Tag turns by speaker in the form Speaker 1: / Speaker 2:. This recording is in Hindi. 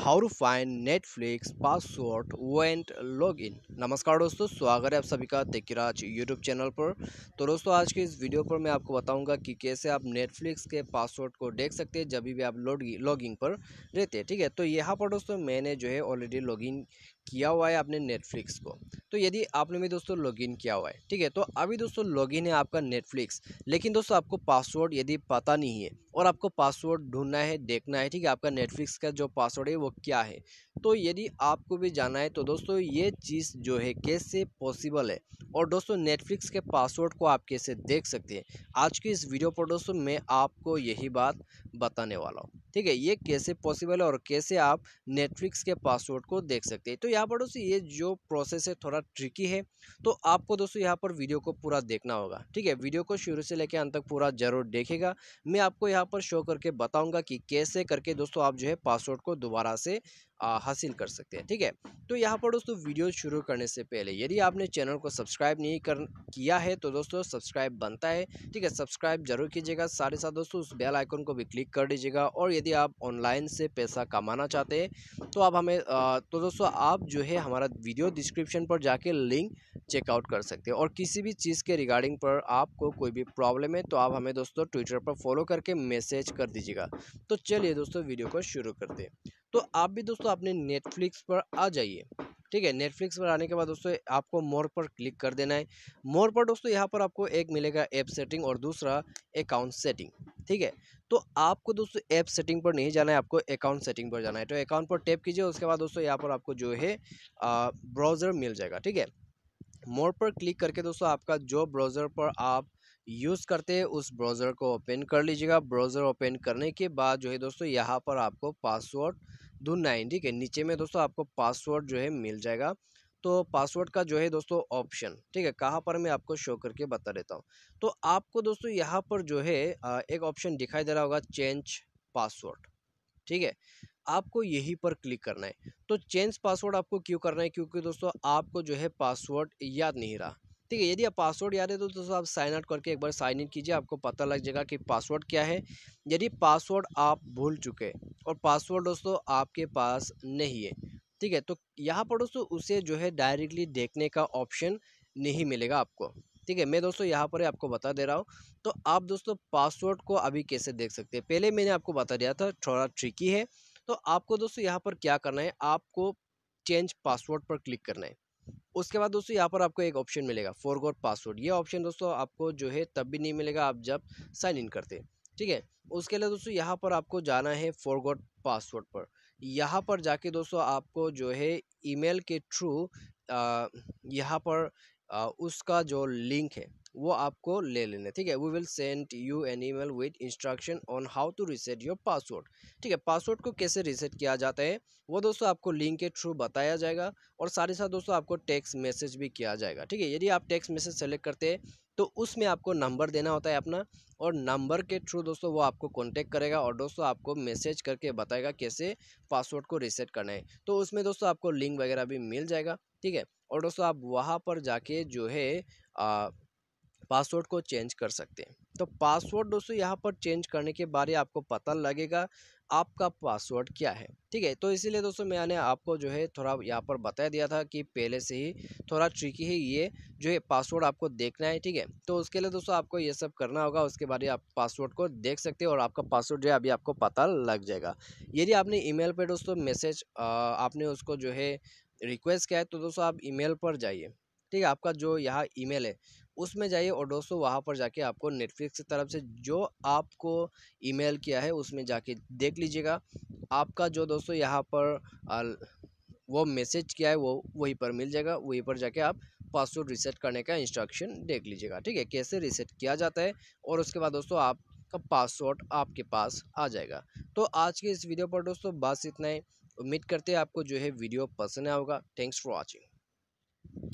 Speaker 1: how to find Netflix password went log in नमस्कार दोस्तों स्वागत है आप सभी का तेकिराज यूट्यूब चैनल पर तो दोस्तों आज के इस वीडियो पर मैं आपको बताऊंगा कि कैसे आप नेटफ्लिक्स के पासवर्ड को देख सकते हैं जब भी आप लॉग लॉगिंग पर रहते हैं ठीक है तो यहाँ पर दोस्तों मैंने जो है ऑलरेडी लॉगिन किया हुआ है आपने नेटफ्लिक्स को तो यदि आपने भी दोस्तों लॉगिन किया हुआ है ठीक है तो अभी दोस्तों लॉगिन है आपका नेटफ्लिक्स लेकिन दोस्तों आपको पासवर्ड यदि पता नहीं है और आपको पासवर्ड ढूंढना है देखना है ठीक है आपका नेटफ्लिक्स का जो पासवर्ड है वो क्या है तो यदि आपको भी जाना है तो दोस्तों ये चीज़ जो है कैसे पॉसिबल है और दोस्तों नेटफ्लिक्स के पासवर्ड को आप कैसे देख सकते हैं आज की इस वीडियो पर दोस्तों मैं आपको यही बात बताने वाला हूँ ठीक है ये कैसे पॉसिबल है और कैसे आप नेटफ्लिक्स के पासवर्ड को देख सकते हैं तो यहाँ पर दोस्तों ये जो प्रोसेस है थोड़ा ट्रिकी है तो आपको दोस्तों यहाँ पर वीडियो को पूरा देखना होगा ठीक है वीडियो को शुरू से लेकर अंत तक पूरा जरूर देखेगा मैं आपको यहाँ पर शो करके बताऊँगा कि कैसे करके दोस्तों आप जो है पासवर्ड को दोबारा से हासिल कर सकते हैं ठीक है तो यहाँ पर दोस्तों वीडियो शुरू करने से पहले यदि आपने चैनल को सब्सक्राइब नहीं कर किया है तो दोस्तों सब्सक्राइब बनता है ठीक है सब्सक्राइब जरूर कीजिएगा साथ ही साथ दोस्तों उस बेल आइकन को भी क्लिक कर दीजिएगा और यदि आप ऑनलाइन से पैसा कमाना चाहते हैं तो आप हमें तो दोस्तों आप जो है हमारा वीडियो डिस्क्रिप्शन पर जाके लिंक चेकआउट कर सकते हैं और किसी भी चीज़ के रिगार्डिंग पर आपको कोई भी प्रॉब्लम है तो आप हमें दोस्तों ट्विटर पर फॉलो करके मैसेज कर दीजिएगा तो चलिए दोस्तों वीडियो को शुरू करते हैं तो आप भी दोस्तों अपने नेटफ्लिक्स पर आ जाइए ठीक है नेटफ्लिक्स पर आने के बाद दोस्तों आपको मोर पर क्लिक कर देना है मोर पर दोस्तों यहाँ पर आपको एक मिलेगा ऐप सेटिंग और दूसरा अकाउंट सेटिंग ठीक है तो आपको दोस्तों ऐप सेटिंग पर नहीं जाना है आपको अकाउंट सेटिंग पर जाना है तो अकाउंट पर टैप कीजिए उसके बाद दोस्तों यहाँ पर आपको जो है ब्राउज़र मिल जाएगा ठीक है मोर पर क्लिक करके दोस्तों आपका जो ब्राउज़र पर आप यूज़ करते हैं उस ब्राउज़र को ओपन कर लीजिएगा ब्राउज़र ओपन करने के बाद जो है दोस्तों यहाँ पर आपको पासवर्ड ढूंढना नाइन ठीक है नीचे में दोस्तों आपको पासवर्ड जो है मिल जाएगा तो पासवर्ड का जो है दोस्तों ऑप्शन ठीक है कहाँ पर मैं आपको शो करके बता देता हूँ तो आपको दोस्तों यहाँ पर जो है एक ऑप्शन दिखाई दे रहा होगा चेंज पासवर्ड ठीक है आपको यही पर क्लिक करना है तो चेंज पासवर्ड आपको क्यों करना है क्योंकि दोस्तों आपको जो है पासवर्ड याद नहीं रहा ठीक है यदि आप पासवर्ड याद है तो दोस्तों आप साइन आउट करके एक बार साइन इन कीजिए आपको पता लग जाएगा कि पासवर्ड क्या है यदि पासवर्ड आप भूल चुके और पासवर्ड दोस्तों आपके पास नहीं है ठीक है तो यहाँ पर दोस्तों उसे जो है डायरेक्टली देखने का ऑप्शन नहीं मिलेगा आपको ठीक है मैं दोस्तों यहाँ पर आपको बता दे रहा हूँ तो आप दोस्तों पासवर्ड को अभी कैसे देख सकते हैं पहले मैंने आपको बता दिया था थोड़ा ट्रिकी है तो आपको दोस्तों यहाँ पर क्या करना है आपको चेंज पासवर्ड पर क्लिक करना है उसके बाद दोस्तों यहाँ पर आपको एक ऑप्शन मिलेगा फॉरगॉट पासवर्ड ये ऑप्शन दोस्तों आपको जो है तब भी नहीं मिलेगा आप जब साइन इन करते ठीक है उसके लिए दोस्तों यहाँ पर आपको जाना है फॉरगॉट पासवर्ड पर यहाँ पर जाके दोस्तों आपको जो है ईमेल के थ्रू यहाँ पर आ, उसका जो लिंक है वो आपको ले लेना ठीक है we will send you an email with instruction on how to reset your password ठीक है पासवर्ड को कैसे रिसेट किया जाता है वो दोस्तों आपको लिंक के थ्रू बताया जाएगा और साथ ही साथ दोस्तों आपको टेक्स्ट मैसेज भी किया जाएगा ठीक है यदि आप टेक्स्ट मैसेज सेलेक्ट करते हैं तो उसमें आपको नंबर देना होता है अपना और नंबर के थ्रू दोस्तों वो आपको कॉन्टेक्ट करेगा और दोस्तों आपको मैसेज करके बताएगा कैसे पासवर्ड को रिसेट करना है तो उसमें दोस्तों आपको लिंक वगैरह भी मिल जाएगा ठीक है और दोस्तों आप वहाँ पर जाके जो है आ, पासवर्ड को चेंज कर सकते हैं तो पासवर्ड दोस्तों यहाँ पर चेंज करने के बारे आपको पता लगेगा आपका पासवर्ड क्या है ठीक है तो इसीलिए दोस्तों मैंने आपको जो है थोड़ा यहाँ पर बता दिया था कि पहले से ही थोड़ा ट्रिकी है ये जो है पासवर्ड आपको देखना है ठीक है तो उसके लिए दोस्तों आपको ये सब करना होगा उसके बारे आप पासवर्ड को देख सकते हैं और आपका पासवर्ड जो है अभी आपको पता लग जाएगा यदि आपने ई मेल दोस्तों मैसेज आपने उसको जो है रिक्वेस्ट किया है तो दोस्तों आप ई पर जाइए ठीक है आपका जो यहाँ ईमेल है उसमें जाइए और दोस्तों वहाँ पर जाके आपको नेटफ्लिक्स की तरफ से जो आपको ईमेल किया है उसमें जाके देख लीजिएगा आपका जो दोस्तों यहाँ पर वो मैसेज किया है वो वहीं पर मिल जाएगा वहीं पर जाके आप पासवर्ड रीसेट करने का इंस्ट्रक्शन देख लीजिएगा ठीक है कैसे रिसेट किया जाता है और उसके बाद दोस्तों आपका पासवर्ड आपके पास आ जाएगा तो आज के इस वीडियो पर दोस्तों बस इतना ही उम्मीद करते हैं आपको जो है वीडियो पसंद आएगा थैंक्स फॉर वॉचिंग